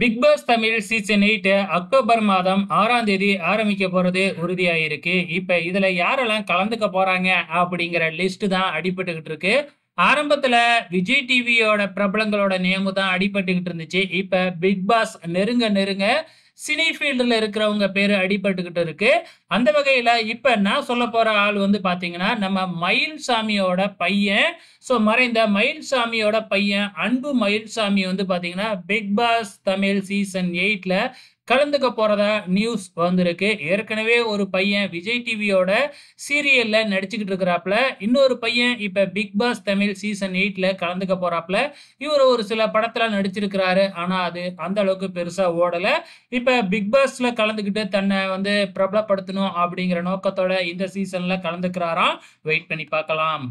big Boss Tamil season eight October மாதம் ஆறாம் தேதி ஆரம்பிக்க போறது உறுதியாயிருக்கு இப்ப இதுல யாரெல்லாம் கலந்துக்க போறாங்க அப்படிங்கிற லிஸ்ட் தான் அடிபட்டுகிட்டு இருக்கு ஆரம்பத்துல விஜய் டிவியோட பிரபலங்களோட நேமு தான் அடிபட்டுக்கிட்டு இருந்துச்சு இப்ப பிக் பாஸ் நெருங்க நெருங்க சினி இருக்கிறவங்க பேர் அடிபட்டுக்கிட்டு இருக்கு அந்த வகையில் இப்போ நான் சொல்ல போகிற ஆள் வந்து பார்த்தீங்கன்னா நம்ம மயில்சாமியோட பையன் ஸோ மறைந்த மயில்சாமியோட பையன் அன்பு மயில்சாமி வந்து பார்த்தீங்கன்னா பிக் பாஸ் தமிழ் சீசன் எயிட்டில் கலந்துக்க போறதா நியூஸ் வந்திருக்கு ஏற்கனவே ஒரு பையன் விஜய் டிவியோட சீரியல்ல நடிச்சுக்கிட்டு இருக்கிறாப்ல இன்னொரு பையன் இப்ப பிக் பாஸ் தமிழ் சீசன் எயிட்ல கலந்துக்க போறாப்ல இவர் ஒரு சில படத்துல நடிச்சிருக்கிறாரு ஆனா அது அந்த அளவுக்கு பெருசா ஓடல இப்ப பிக் பாஸ்ல கலந்துக்கிட்டு தன்னை வந்து பிரபலப்படுத்தணும் அப்படிங்கிற நோக்கத்தோட இந்த சீசன்ல கலந்துக்கிறாராம் வெயிட் பண்ணி பார்க்கலாம்